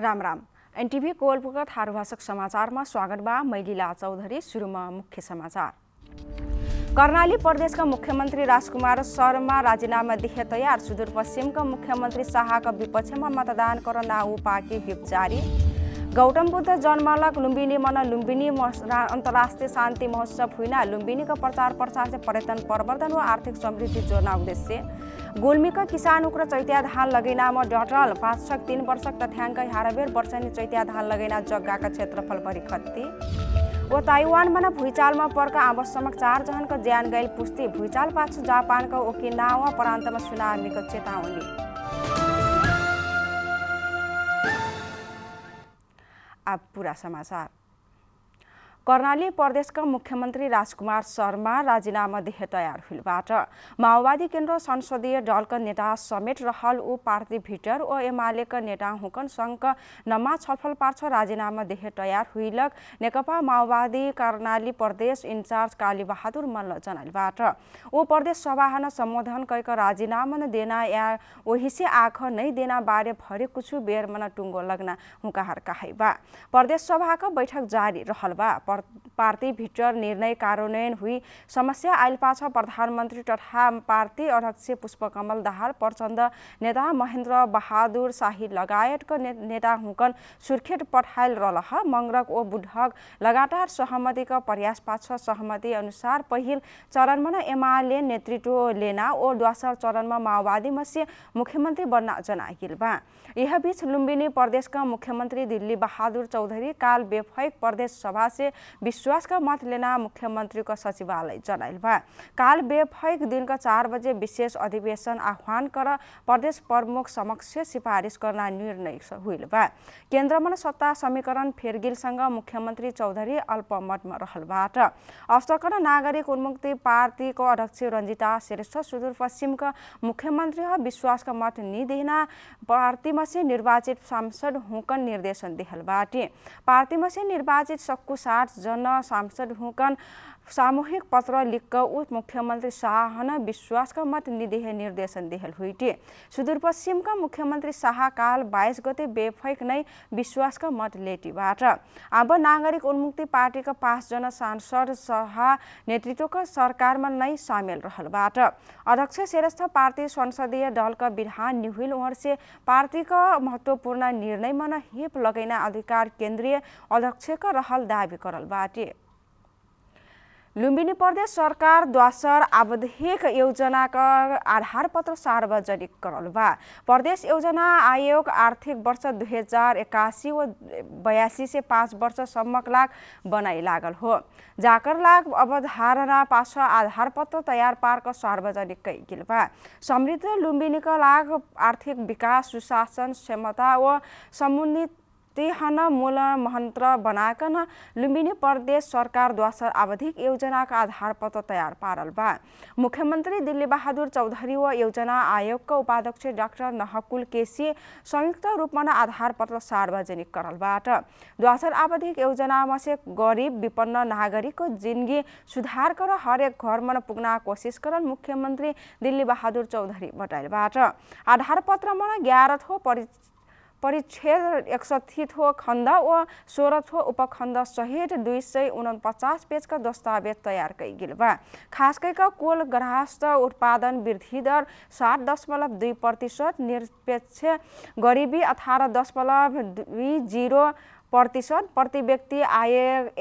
Ram Ram NTV कोवलपुरका थारूभाषक समाचारमा स्वागत मै मैलिला चौधरी सुरुमा मुख्य समाचार कर्णाली प्रदेशका मुख्यमन्त्री राजकुमार शर्मा राजीनामा देखे तयार सुदूरपश्चिमका मुख्यमन्त्री शाहका विपक्षमा मतदान गर्न नाउ पाके विप जारी गौतम बुद्ध जन्मलक लुम्बिनी मन लुम्बिनी अन्तर्राष्ट्रिय शान्ति महोत्सव हुइना लुम्बिनीको प्रचार प्रसार चाहिँ पर्यटन प्रवर्धन वा आर्थिक समृद्धि जोड्न उद्देश्य गुल्मीको किसान उक्र चैत्या धान लगैनामा डटल छ तिन वर्षक तथ्याङ्क हारबेर वर्षनी चैत्या धान लगैना जग्गाको क्षेत्रफल परिखत्ती वा ताइवान ताइवानमा भुइँचालमा पर्का आवासम्म चारजनाको ज्यान गैल पुष्टि भुइँचाल पाछु जापानको ओकिनावा प्रान्तमा सुनामीको चेतावनी अब पुरा समाचार कर्णाली प्रदेशका मुख्यमन्त्री राजकुमार शर्मा राजीनामा दिए तयार फिलबाट माओवादी केन्द्र संसदीय दलका नेता समेत रहल ऊ पार्टी भिटर ओ एमालेका नेता हुकन सङ्घ नमा छलफल पार्छ राजीनामा दिए तयार हुइलक नेकपा माओवादी कर्णाली प्रदेश इन्चार्ज कालीबहादुर मल्ल जनालबाट ऊ प्रदेश सभाहन सम्बोधन कैक राजीनामा देना या ओहिसे आख नै देना बारे भरे कुछु बेर टुङ्गो लग्न हुकाहार काहै बा प्रदेश सभाको बैठक जारी रहल बा पार्टीभित्र निर्णय कार्यान्वयन हुई समस्या आइल पाछ प्रधानमन्त्री तथा पार्टी अध्यक्ष पुष्पकमल दाहाल प्रचण्ड नेता महेन्द्र बहादुर शाही लगायतका ने, नेता हुकन सुर्खेत पठाइल रलह मङ्गरक ओ बुढक लगातार सहमतिको प्रयास पाछ सहमति अनुसार पहिल चरणमा नै एमाले नेतृत्व लेना ओ दोस्रो चरणमा माओवादी मसी मुख्यमन्त्री बन्न जनाइल बा यहबीच लुम्बिनी प्रदेशका मुख्यमन्त्री दिल्ली बहादुर चौधरी काल बेफैक प्रदेश सभा से विश्वासका मत लिन मुख्यमन्त्रीको सचिवालय जनाइल भए काल बेफैक दिनका चार बजे विशेष अधिवेशन आह्वान गर प्रदेश प्रमुख समक्ष सिफारिस गर्न निर्णय हुइल बा केन्द्रमा सत्ता समीकरण फेरगिलसँग मुख्यमन्त्री चौधरी अल्पमतमा रहलबाट अष्टकर नागरिक उन्मुक्ति पार्टीको अध्यक्ष रञ्जिता श्रेष्ठ सुदूरपश्चिमका मुख्यमन्त्री विश्वासका मत निदेना पार्टीमसी निर्वाचित सांसद हुकन निर्देशन देहलबाट पार्टीमसी निर्वाचित सक्कु साठ जन सांसद हुकन सामूहिक पत्र लिख उप मुख्यमंत्री शाहन विश्वासका मत निदेह निर्देशन दिहल हुईटे सुदूरपश्चिमका मुख्यमन्त्री मुख्यमंत्री शाह काल बाईस गते बेफैक नै विश्वासका का मत लेटीबाट अब नागरिक उन्मुक्ति पार्टीका का सांसद शाह नेतृत्व सरकारमा नै में नई शामिल रहलबाट अध्यक्ष श्रेष्ठ पार्टी संसदीय दल का विधान निहुल उहर से पार्टी का महत्वपूर्ण हिप लगैना अधिकार केन्द्रीय अध्यक्ष रहल दावी कर रहल लुम्बिनी प्रदेश सरकार द्वासर आवधिक योजनाका आधारपत्र सार्वजनिक गरल बा प्रदेश योजना आयोग आर्थिक वर्ष दुई हजार एक्कासी व बयासी से पाँच वर्षसम्म लाग बनाइ लागल हो जाकर लाग अवधारणा पास आधारपत्र तयार पार्क सार्वजनिक गेल बा समृद्ध लुम्बिनीका लाग आर्थिक विकास सुशासन क्षमता व समुन्नित तेहन मूल मन्त्र बनाकन लुम्बिनी प्रदेश सरकार द्वासर आवधिक योजनाका आधारपत्र तयार पारल बा मुख्यमन्त्री दिल्ली बहादुर चौधरी व योजना आयोगका उपाध्यक्ष डाक्टर नहकुल केसी संयुक्त रूपमा आधारपत्र सार्वजनिक करलबाट द्वासर आवधिक योजनामा से गरिब विपन्न नागरिकको जिन्दगी सुधार कर हरेक घरमा पुग्न कोसिस करल मुख्यमन्त्री दिल्ली बहादुर चौधरी बटाइलबाट आधारपत्रमा ग्यारह थो परि परिच्छेद एक सौ खण्ड व सोह्र थो उपखण्ड सहित दुई सय उनपचास पेजका दस्तावेज तयार कैगिल बा खास कुल ग्राहस्थ उत्पादन वृद्धि दर सात दशमलव दुई प्रतिशत निरपेक्ष गरिबी अठार दशमलव दुई जिरो प्रतिशत प्रति व्यक्ति आय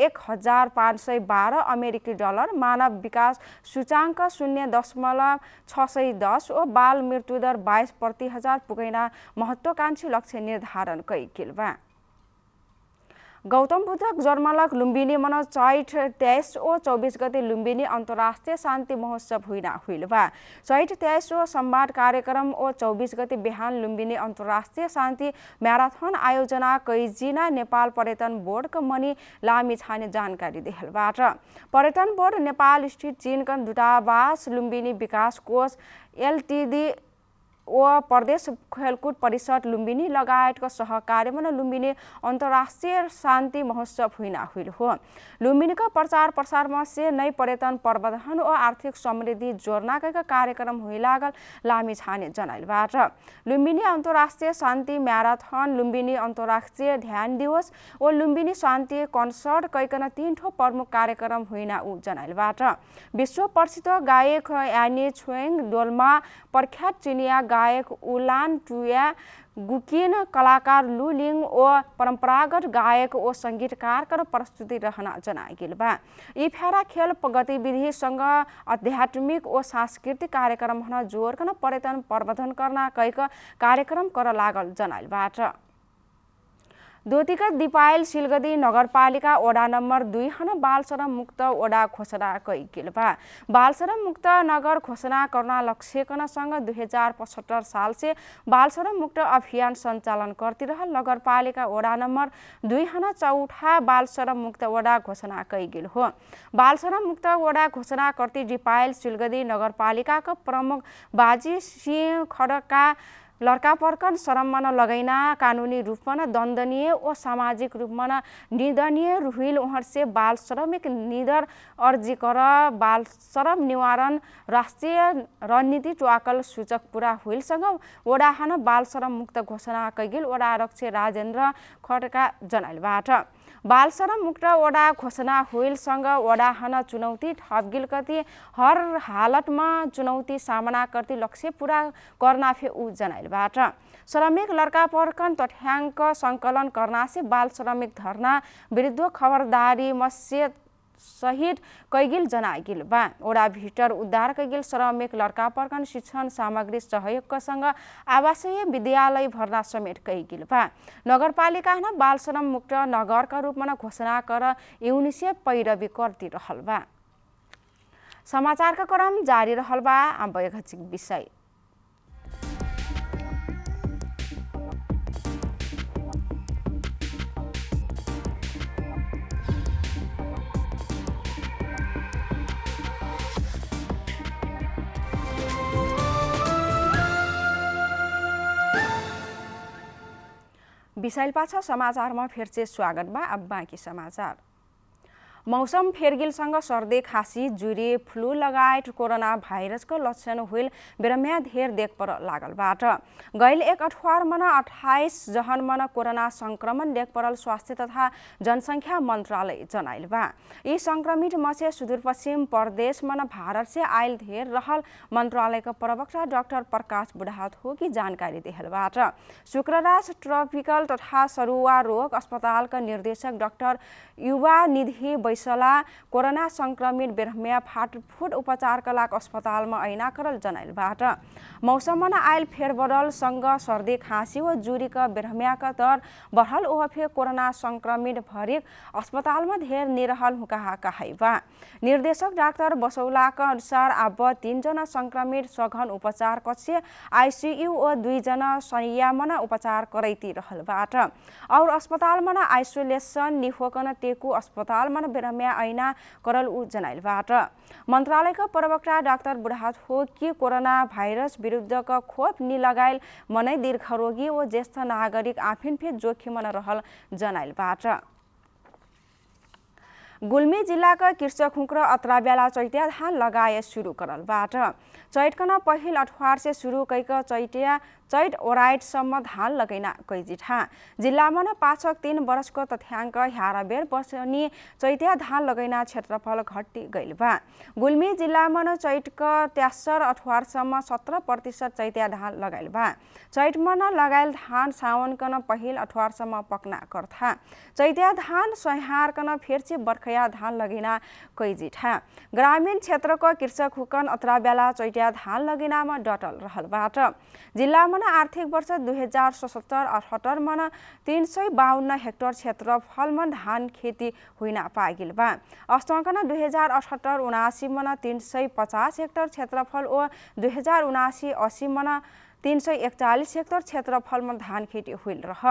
एक हजार पाँच सय बाह्र अमेरिकी डलर मानव विकास सूचाङ्क शून्य दशमलव छ सय दस ओ बाल मृत्युदर बाइस प्रति हजार पुगैना महत्त्वकांक्षी लक्ष्य निर्धारणकै किल्वा गौतम बुद्ध जन्मलक लुम्बिनी मन चैठ तेइस ओ चौबिस गते लुम्बिनी अन्तर्राष्ट्रिय शान्ति महोत्सव हुइना बा चैठ तेइस ओ संवाद कार्यक्रम ओ चौबिस गते बिहान लुम्बिनी अन्तर्राष्ट्रिय शान्ति म्याराथन आयोजना कैजिना नेपाल पर्यटन बोर्डक मणि लामी छाने जानकारी देहलबाट पर्यटन बोर्ड नेपाल स्थित चिनकन दूतावास लुम्बिनी विकास कोष एलटिडी ओ प्रदेश खेलकुद परिषद लुम्बिनी लगायतको सहकार्यमा नै लुम्बिनी अन्तर्राष्ट्रिय शान्ति महोत्सव हुइल हो लुम्बिनीका प्रचार प्रसारमा से नै पर्यटन प्रबन्धन व आर्थिक समृद्धि जोड्नाका कार्यक्रम लागल लामी छाने जनाइलबाट लुम्बिनी अन्तर्राष्ट्रिय शान्ति म्याराथन लुम्बिनी अन्तर्राष्ट्रिय ध्यान दिवस व लुम्बिनी शान्ति कन्सर्ट कैकन ठो प्रमुख कार्यक्रम हुइना ऊ जनाइलबाट विश्व प्रसिद्ध गायक यानी छुएङ डोल्मा प्रख्यात चिनिया गायक उलान टुया गुकिन कलाकार लुलिङ ओ परम्परागत गायक ओ सङ्गीतकारको प्रस्तुति रहन जना गेल बा यी फेरा खेल गतिविधिसँग आध्यात्मिक ओ सांस्कृतिक कार्यक्रम हन जोरकन पर्यटन प्रवर्धन गर्न कैक कार्यक्रम कर लागल जनाइल बाट दोतीगत दिपायल सिलगढी नगरपालिका वडा नम्बर दुई हन बालश्रम मुक्त वडा घोषणा कैकिल्पा बालश्रम मुक्त नगर घोषणा गर्न लक्ष्यकनसँग दुई हजार पचहत्तर सालसे से बालश्रम मुक्त अभियान सञ्चालन रह नगरपालिका वडा नम्बर दुई हन चौठा बालश्रम मुक्त वडा घोषणा कैगिल हो बालश्रम मुक्त वडा घोषणा कर्ती दिपायल सिलगढी नगरपालिकाका प्रमुख बाजी सिंह खड्का लड्का पर्कन शरममा न लगैना कानुनी रूपमा न दण्डनीय ओ सामाजिक रूपमा न निदनीय रुहिल उहर्से बाल श्रमिक निधर अर्जीकर बाल श्रम निवारण राष्ट्रिय रणनीति ट्वाकल सूचक पुरा हुइलसँग ओडाहन बाल श्रम मुक्त घोषणा कैगिल ओडा अध्यक्ष राजेन्द्र खड्का जनाइलबाट बालश्रम मुक्त वडा घोषणा हुइलसँग वडा हन चुनौती कति हर हालतमा चुनौती सामना कर्ती लक्ष्य पुरा फे ऊ जनाइलबाट श्रमिक लड्का पर्कन तथ्याङ्क सङ्कलन कर्नासे बाल श्रमिक धरना विरुद्ध खबरदारी मस्य सहित कैगिल जनाय गेल बा ओडा भिटर उद्धार कैगिल श्रमिक लड़का पर्कन शिक्षण सामग्री सहयोगका सँग आवासीय विद्यालय भर्ना समेत कैगिल बा नगरपालिका न बाल श्रम मुक्त नगरका रूपमा घोषणा कर युनिसेफ पैरवी गरिदिरहल बा समाचारका क्रम जारी रहल बा विषय विशाल पाछ समाचारमा फेर्चे स्वागत बा अब बाँकी समाचार मौसम फेरगिलसँग सर्दे खासी जुरे फ्लू लगायत कोरोना भाइरसको लक्षण हुइल बिरम्या धेर पर लागल बाट गैल एक अठवार मन अठाइस जहन मन कोरोना संक्रमण देख परल स्वास्थ्य तथा जनसङ्ख्या मन्त्रालय जनाइल बा यी संक्रमित मसे सुदूरपश्चिम प्रदेश मन भारत से आयल धेर रहल मन्त्रालयको प्रवक्ता डाक्टर प्रकाश बुढात हो कि जानकारी देहलबाट शुक्रराज ट्रपिकल तथा सरुवा रोग अस्पतालका निर्देशक डाक्टर युवा निधि फैसला कोरोना संक्रमित बेरहमिया फाटफुट उपचार कलाक अस्पतालमा ऐना करल जनाइलबाट मौसममा आयल फेरबदलसँग सर्दी खाँसी वा जुरीक बेरहमियाका दर बढल ओहफे कोरोना संक्रमित भरिक अस्पतालमा धेर निरहल हुकाहाका हैवा निर्देशक डाक्टर बसौलाका अनुसार अब तिनजना संक्रमित सघन उपचार कक्ष आइसियु ओ दुईजना संयमन उपचार करैती रहलबाट और अस्पतालमा आइसोलेसन निहोकन टेकु अस्पतालमा बेर रम्या ऐना करल उ जनाइलबाट मन्त्रालयका प्रवक्ता डाक्टर बुढाथो कि कोरोना भाइरस विरुद्धका खोप लगायल मनै दीर्घरोगी ओ ज्येष्ठ नागरिक आफिनफित जोखिममा रहल जनाइलबाट गुल्मी जिल्लाका कृषक र अत्राब्याला चैत्या धान लगाए सुरु करलबाट चैतकना पहिल अठवार से सुरु कैक चैत्या चैत ओराइटसम्म धान लगैना कैजिठा जिल्लामा न पाछक तिन वर्षको तथ्याङ्क ह्याराबेर वर्षनी चैत्या धान लगैना क्षेत्रफल घटी गइल बा गुल्मी जिल्लामा न चैतक त्यासर अठवारसम्म सत्र प्रतिशत चैत्या धान लगाइल बा चैतमा न लगाइल धान सावनकन न पहिल अठवारसम्म पक्ना कर्था चैत्या धान सहारकन फेर्ची बर्खया धान लगेना कैजिठा ग्रामीण क्षेत्रको कृषक हुकन अत्रा बेला चैत्या धान लगेनामा डटल रहल रहलबाट जिल्लामा महिना आर्थिक वर्ष दुई हजार सतहत्तर अठहत्तर मना तिन सय बाहन्न हेक्टर क्षेत्रफलमा धान खेती होइन पागिल बा अष्टकन दुई हजार अठहत्तर उनासीमा तिन सय पचास हेक्टर क्षेत्रफल ओ दुई हजार उनासी मना तिन सय एकचालिस हेक्टर क्षेत्रफलमा धान खेती हुइल रह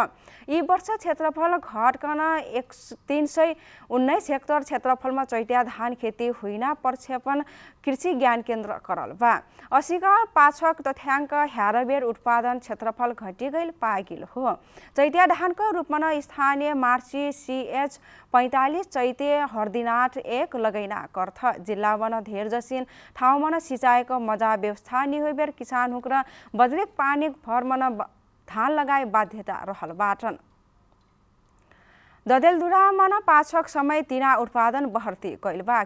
यी वर्ष क्षेत्रफल घटकन एक तिन सय उन्नाइस हेक्टर क्षेत्रफलमा चैत्या धान खेती हुइना प्रक्षेपण कृषि ज्ञान केन्द्र करल करलबा असिक पाछक तथ्याङ्क ह्यारबेर उत्पादन क्षेत्रफल घटी गई पागिल हो चैत्या धानको रूपमा न स्थानीय सी सिएच पैँतालिस चैते हर्दिनाट एक लगैना कर्थ जिल्ला वन धेरजसिन ठाउँमा न सिँचाइको मजा व्यवस्था निहोबेर किसान हुक्र बद्रेक पानी भरमा न धान लगाए बाध्यता रहल बाटन ददेलधुरामा पाछक समय तिना उत्पादन बढ्ती कैल बा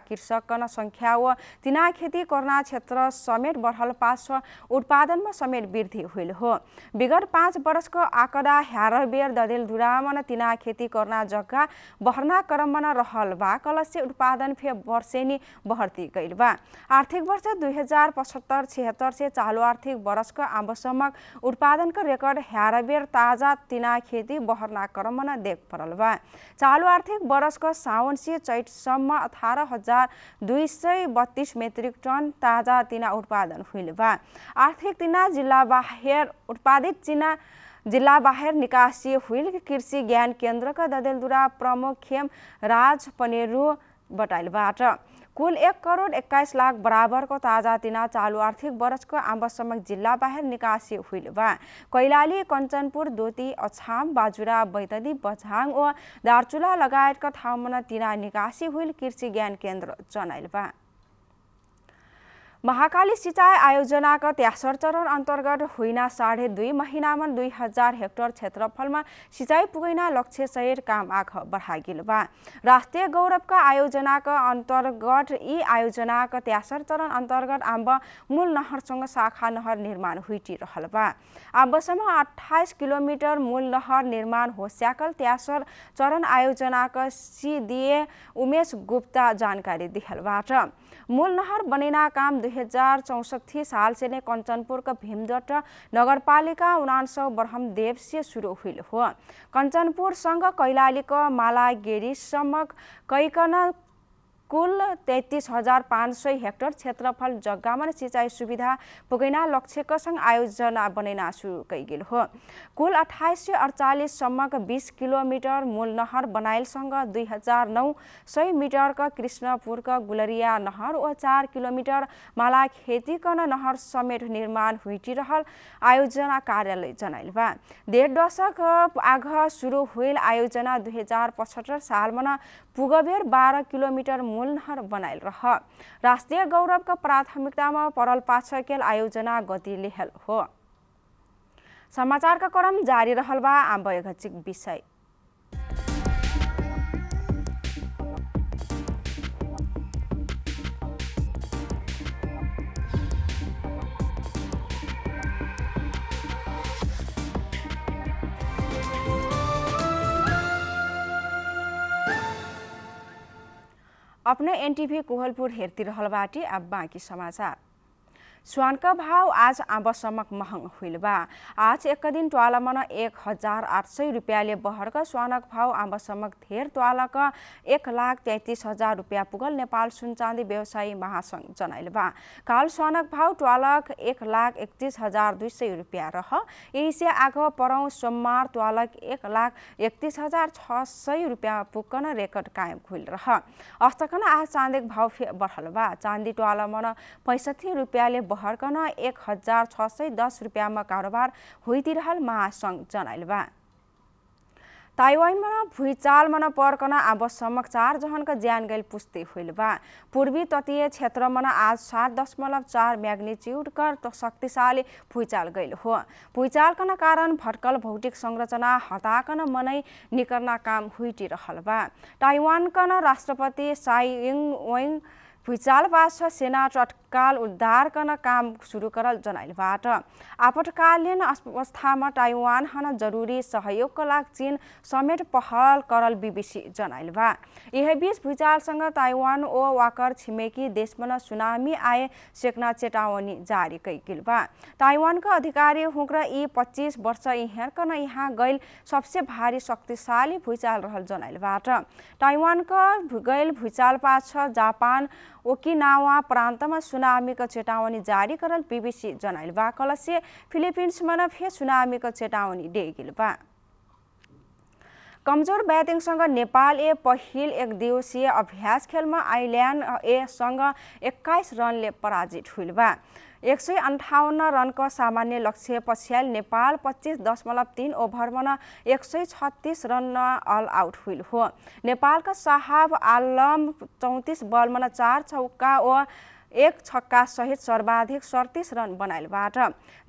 संख्या व तिना खेती करना क्षेत्र समेत बढ़ल पाछ उत्पादनमा समेत वृद्धि हुइल हो विगत पाँच वर्षको आँकडा ह्यारबेर ददेलधुरामन तिना खेती करना जग्गा बढ्ना क्रममा रहल बा कलस्य उत्पादन फे वर्षेनी बढ्ती कैल बा आर्थिक वर्ष दुई हजार पचहत्तर छिहत्तर से चालु आर्थिक वर्षको आवश्यक उत्पादनको रेकर्ड ह्यारबेर ताजा तिना खेती बहर्ना क्रममा देख परल बा चालु आर्थिक वर्षको साउन से चैतसम्म अठार हजार दुई सय बत्तिस मेट्रिक टन ताजा तिना उत्पादन हुइल बा आर्थिक तिना जिल्ला बाहिर उत्पादित चिना जिल्ला बाहिर निकासी हुइल कृषि ज्ञान केन्द्रका ददेलदुरा प्रमुख खेम राज पनेरु बटाइलबाट कुल एक करोड एक्काइस लाख बराबरको ताजा तिना चालु आर्थिक वर्षको आम्बसम्मक जिल्ला बाहेक निकासी बा कैलाली कञ्चनपुर दोती अछाम बाजुरा बैतडी बझाङ वा दार्चुला लगायतका ठाउँमा तिना निकासी हुइल कृषि ज्ञान केन्द्र बा महाकाली सिँचाइ आयोजना त्यासर चरण अन्तर्गत होइन साढे दुई महिनामा दुई हजार हेक्टर क्षेत्रफलमा सिँचाइ पुगैना लक्ष्य सहित काम आख बढागिल बा राष्ट्रिय गौरवका आयोजनाका अन्तर्गत यी आयोजनाका त्यासर चरण अन्तर्गत आम्ब मूल नहरसँग शाखा नहर निर्माण हुइटिरहल बा आम्बसम्म अठाइस किलोमिटर मूल नहर निर्माण हो स्याकल त्यासर चरण आयोजनाका सिडिए उमेश गुप्ता जानकारी दिहलबाट मूल नहर बनेना काम दुई साल से कञ्चनपुरको कंचनपुर का भीमजट नगरपालिका उनान्सौ बरहम देवसे सुरु हुल हो कंचनपुर संग कैलालीको मालागेरीसम्म कैकन तेत्तिस हजार पाँच सय हेक्टर क्षेत्रफल जग्गामा सिँचाइ सुविधा लक्ष्य लक्ष्यको संग आयोजना बनैना सुरु कैगेल हो कुल अठाइस सय अडचालिससम्मको बिस किलोमिटर मूल नहर बनाइलसँग दुई हजार नौ सय मिटरका कृष्णपुरका गुलरिया नहर वा चार किलोमिटर माला खेतीकन नहर समेत निर्माण हुइटिरहल आयोजना कार्यालय जनाइल बा डेढ दशक आग सुरु हुइल आयोजना दुई हजार पचहत्तर सालमा पुगबेर बाह्र किलोमिटर मूलनहर बनाइल रह राष्ट्रिय गौरवका प्राथमिकतामा परल पाछकेल आयोजना गति लेहल हो समाचारका क्रम जारी रहल बा आम्बय घचिक विषय अपने एनटिभी कोहलपुर हेर्ति रहल बाटी अब बाँकी समाचार स्वानका भाव आज आबसमक महङ हुइल बा आज एक दिन ट्वाला एक हजार आठ सय रुपियाँले बहरक स्वानक भाव आबसमक धेर ट्वालक एक लाख तेत्तिस हजार रुपियाँ पुगल नेपाल सुन चाँदी व्यवसायी महासङ्घ जनाइल बा काल स्वानक भाव ट्वालक एक लाख एकतिस हजार दुई सय रुपियाँ रह यहीसे आग परौँ सोमबार ट्वालक एक लाख एकतिस हजार छ सय रुपियाँ पुगन रेकर्ड कायम खुल रह अस्तकन आज चाँदीको भाव बढल बा चाँदी ट्वाला पैँसठी रुपियाँले बहर्कन एक हजार छ सय दस रुपियाँमा कारोबार होइदिरहल महासङ्घ जनाइल बा ताइवानमा मन पर्कन अब समाचार ज्यान गैल पुस्ते होइल बा पूर्वी तटीय क्षेत्रमा आज सात दशमलव चार म्याग्नेच्युडका कर शक्तिशाली भुइँचाल गैल हो भुइचाल कारण भटकल भौतिक संरचना हटाकन मनै निकर्ना काम हुइटिरहल बा ताइवान राष्ट्रपति साई इङ वेङ भुइँचाल बाछ सेना तत्काल उद्धार गर्न काम सुरु करल जनाइलबाट आपतकालीन अवस्थामा ताइवान हन जरुरी सहयोगका लागि चिन समेत पहल करल बिबिसी जनाइलबा यही बिच भुइँचालसँग ताइवान ओ वाकर छिमेकी देशमा सुनामी आए सेक्ना चेतावनी जारी बा ताइवानका अधिकारी हुँक्र यी पच्चिस वर्ष यहाँकन यहाँ गैल सबसे भारी शक्तिशाली भुइँचाल रहल जनाइलबाट ताइवानका गैल भुइँचाल पाछ जापान ओकिनावा प्रान्तमा सुनामीको चेतावनी जारी गरल बिबिसी जनाइल वा फिलिपिन्समा न सुनामीको चेतावनी डेगिल बा कमजोर ब्याटिङसँग नेपाल ए पहिल एक दिवसीय अभ्यास खेलमा आइल्यान्ड एसँग एक्काइस रनले पराजित हुइल बा एक सय अन्ठाउन्न रनको सामान्य लक्ष्य पछ्याल नेपाल पच्चिस दशमलव तिन ओभरमा एक सय छत्तिस रन अल आउट हुइल हो नेपालका साहब आलम चौतिस बलमा चार चौका ओ एक छक्का सहित सर्वाधिक सडतिस रन बनाइलबाट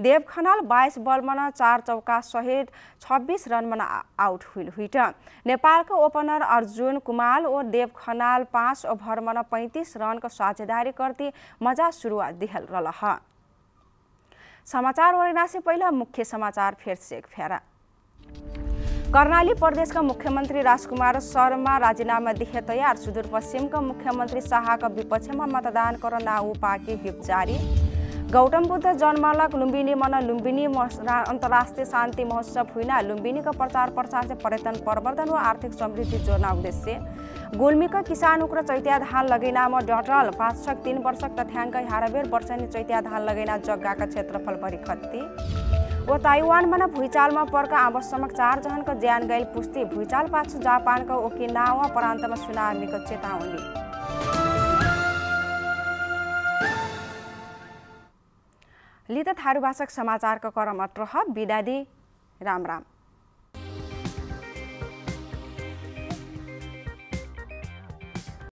देव खनाल बाइस बलमा चार चौका सहित छब्बिस रनमा आउट हुइल हुइट नेपालको ओपनर अर्जुन कुमार ओ देव खनाल पाँच ओभरमा पैँतिस रनको साझेदारी गर्दै मजा सुरुवात दिहल रह समाचार ओरिनासे पहिला मुख्य समाचार फेर एक फेरा कर्णाली प्रदेशका मुख्यमन्त्री राजकुमार शर्मा राजीनामा देखे तयार सुदूरपश्चिमका मुख्यमन्त्री शाहका विपक्षमा मतदान गर्न नाउ पार्टी जारी गौतम बुद्ध जन्मलक लुम्बिनी मन लुम्बिनी अन्तर्राष्ट्रिय शान्ति महोत्सव हुइना लुम्बिनीको प्रचार प्रसार चाहिँ पर्यटन प्रवर्धन वा आर्थिक समृद्धि जोड्न उद्देश्य गुल्मीका किसान उक्र चैत्या धान लगैनामा डटल पाँच छ तिन वर्षक तथ्याङ्क हारबेर वर्षनी चैत्या धान लगैना जग्गाका क्षेत्रफल परिखत्ती ओ ताइवानमा भुइँचालमा पर्का चार जनको ज्यान गैल पुष्टि भुइँचाल पाछु जापानको ओकिनावा प्रान्तमा सुनामीको चेतावनी लित थारूभाषक समाचारको क्रम अत्र बिदादी राम राम